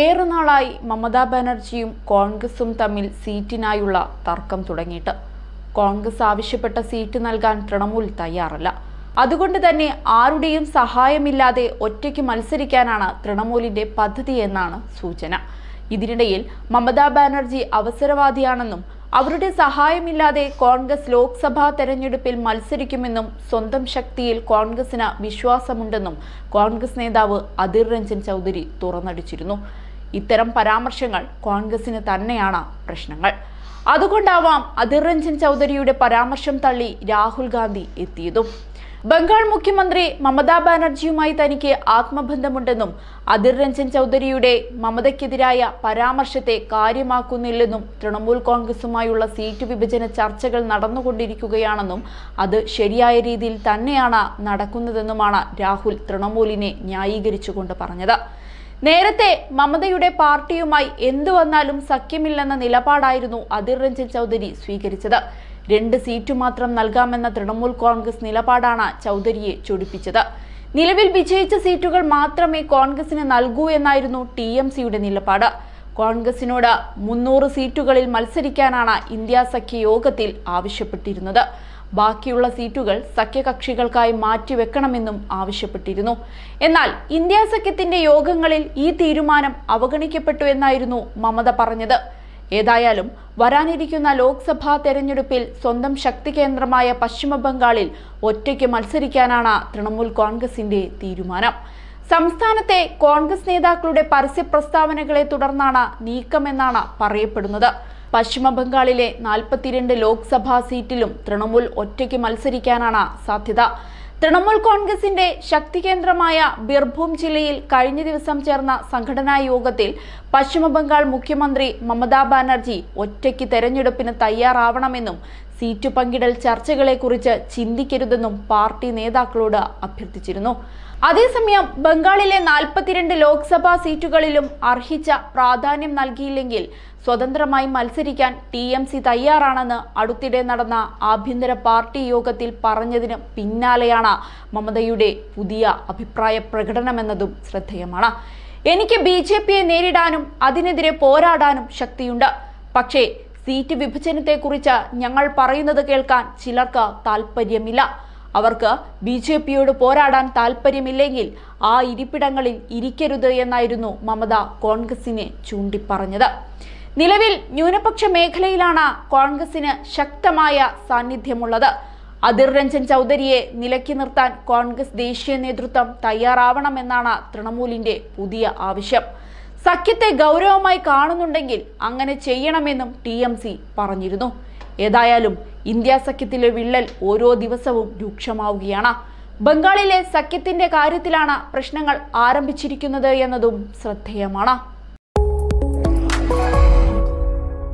ഏറെ നാളായി മമതാ ബാനർജിയും കോൺഗ്രസും തമ്മിൽ സീറ്റിനായുള്ള തർക്കം തുടങ്ങിയിട്ട് കോൺഗ്രസ് ആവശ്യപ്പെട്ട സീറ്റ് നൽകാൻ തൃണമൂൽ തയ്യാറല്ല അതുകൊണ്ട് തന്നെ ആരുടെയും സഹായമില്ലാതെ ഒറ്റയ്ക്ക് മത്സരിക്കാനാണ് തൃണമൂലിന്റെ പദ്ധതി എന്നാണ് സൂചന ഇതിനിടയിൽ മമതാ ബാനർജി അവസരവാദിയാണെന്നും അവരുടെ സഹായമില്ലാതെ കോൺഗ്രസ് ലോക്സഭാ തെരഞ്ഞെടുപ്പിൽ മത്സരിക്കുമെന്നും സ്വന്തം ശക്തിയിൽ കോൺഗ്രസിന് വിശ്വാസമുണ്ടെന്നും കോൺഗ്രസ് നേതാവ് അധിർ രഞ്ജൻ ചൗധരി തുറന്നടിച്ചിരുന്നു ഇത്തരം പരാമർശങ്ങൾ കോൺഗ്രസിന് തന്നെയാണ് പ്രശ്നങ്ങൾ അതുകൊണ്ടാവാം അധിർ രഞ്ജൻ ചൗധരിയുടെ പരാമർശം തള്ളി രാഹുൽ ഗാന്ധി എത്തിയതും ബംഗാൾ മുഖ്യമന്ത്രി മമതാ ബാനർജിയുമായി തനിക്ക് ആത്മബന്ധമുണ്ടെന്നും അതിർ രഞ്ജൻ ചൌധരിയുടെ മമതയ്ക്കെതിരായ പരാമർശത്തെ കാര്യമാക്കുന്നില്ലെന്നും തൃണമൂൽ കോൺഗ്രസുമായുള്ള സീറ്റ് വിഭജന ചർച്ചകൾ നടന്നുകൊണ്ടിരിക്കുകയാണെന്നും അത് ശരിയായ രീതിയിൽ തന്നെയാണ് നടക്കുന്നതെന്നുമാണ് രാഹുൽ തൃണമൂലിനെ ന്യായീകരിച്ചുകൊണ്ട് പറഞ്ഞത് നേരത്തെ മമതയുടെ പാർട്ടിയുമായി എന്തു വന്നാലും സഖ്യമില്ലെന്ന നിലപാടായിരുന്നു അതിർ രഞ്ജൻ ചൗധരി സ്വീകരിച്ചത് രണ്ട് സീറ്റ് മാത്രം നൽകാമെന്ന തൃണമൂൽ കോൺഗ്രസ് നിലപാടാണ് ചൗധരിയെ ചൊടിപ്പിച്ചത് നിലവിൽ വിജയിച്ച സീറ്റുകൾ മാത്രമേ കോൺഗ്രസിന് നൽകൂ എന്നായിരുന്നു ടി എം സിയുടെ നിലപാട് കോൺഗ്രസിനോട് മുന്നൂറ് സീറ്റുകളിൽ മത്സരിക്കാനാണ് ഇന്ത്യ സഖ്യ യോഗത്തിൽ ആവശ്യപ്പെട്ടിരുന്നത് ബാക്കിയുള്ള സീറ്റുകൾ സഖ്യകക്ഷികൾക്കായി മാറ്റിവെക്കണമെന്നും ആവശ്യപ്പെട്ടിരുന്നു എന്നാൽ ഇന്ത്യ സഖ്യത്തിന്റെ യോഗങ്ങളിൽ ഈ തീരുമാനം അവഗണിക്കപ്പെട്ടു എന്നായിരുന്നു മമത പറഞ്ഞത് ഏതായാലും വരാനിരിക്കുന്ന ലോക്സഭാ തെരഞ്ഞെടുപ്പിൽ സ്വന്തം ശക്തി കേന്ദ്രമായ പശ്ചിമ ബംഗാളിൽ ഒറ്റയ്ക്ക് മത്സരിക്കാനാണ് തൃണമൂൽ കോൺഗ്രസിന്റെ തീരുമാനം സംസ്ഥാനത്തെ കോൺഗ്രസ് നേതാക്കളുടെ പരസ്യ പ്രസ്താവനകളെ തുടർന്നാണ് നീക്കമെന്നാണ് പറയപ്പെടുന്നത് പശ്ചിമ ബംഗാളിലെ നാൽപ്പത്തിരണ്ട് ലോക്സഭാ സീറ്റിലും തൃണമൂൽ ഒറ്റയ്ക്ക് മത്സരിക്കാനാണ് സാധ്യത തൃണമൂൽ കോൺഗ്രസിന്റെ ശക്തികേന്ദ്രമായ ബിർഭൂം ജില്ലയിൽ കഴിഞ്ഞ ദിവസം ചേർന്ന സംഘടനാ യോഗത്തിൽ പശ്ചിമബംഗാൾ മുഖ്യമന്ത്രി മമതാ ബാനർജി ഒറ്റയ്ക്ക് തെരഞ്ഞെടുപ്പിന് തയ്യാറാവണമെന്നും സീറ്റു പങ്കിടൽ ചർച്ചകളെക്കുറിച്ച് ചിന്തിക്കരുതെന്നും പാർട്ടി നേതാക്കളോട് അഭ്യർത്ഥിച്ചിരുന്നു അതേസമയം ബംഗാളിലെ നാൽപ്പത്തിരണ്ട് ലോക്സഭാ സീറ്റുകളിലും അർഹിച്ച പ്രാധാന്യം നൽകിയില്ലെങ്കിൽ സ്വതന്ത്രമായി മത്സരിക്കാൻ ടി എം സി തയ്യാറാണെന്ന് അടുത്തിടെ നടന്ന ആഭ്യന്തര പാർട്ടി യോഗത്തിൽ പറഞ്ഞതിന് പിന്നാലെയാണ് മമതയുടെ പുതിയ അഭിപ്രായ പ്രകടനമെന്നതും ശ്രദ്ധേയമാണ് എനിക്ക് ബി ജെ പിയെ നേരിടാനും അതിനെതിരെ പോരാടാനും ശക്തിയുണ്ട് പക്ഷേ സീറ്റ് വിഭജനത്തെക്കുറിച്ച് ഞങ്ങൾ പറയുന്നത് കേൾക്കാൻ ചിലർക്ക് താൽപ്പര്യമില്ല അവർക്ക് ബി ജെ പിയോട് പോരാടാൻ താൽപ്പര്യമില്ലെങ്കിൽ ആ ഇരിപ്പിടങ്ങളിൽ ഇരിക്കരുത് എന്നായിരുന്നു മമത കോൺഗ്രസിനെ ചൂണ്ടിപ്പറഞ്ഞത് നിലവിൽ ന്യൂനപക്ഷ മേഖലയിലാണ് കോൺഗ്രസിന് ശക്തമായ സാന്നിധ്യമുള്ളത് അതിർ രഞ്ജൻ ചൌധരിയെ നിലക്കി നിർത്താൻ കോൺഗ്രസ് ദേശീയ നേതൃത്വം തയ്യാറാവണമെന്നാണ് തൃണമൂലിന്റെ പുതിയ ആവശ്യം സഖ്യത്തെ ഗൗരവമായി കാണുന്നുണ്ടെങ്കിൽ അങ്ങനെ ചെയ്യണമെന്നും ടി എം സി പറഞ്ഞിരുന്നു ഏതായാലും ഇന്ത്യ സഖ്യത്തിലെ വിള്ളൽ ഓരോ ദിവസവും രൂക്ഷമാവുകയാണ് ബംഗാളിലെ സഖ്യത്തിന്റെ കാര്യത്തിലാണ് പ്രശ്നങ്ങൾ ആരംഭിച്ചിരിക്കുന്നത് എന്നതും ശ്രദ്ധേയമാണ്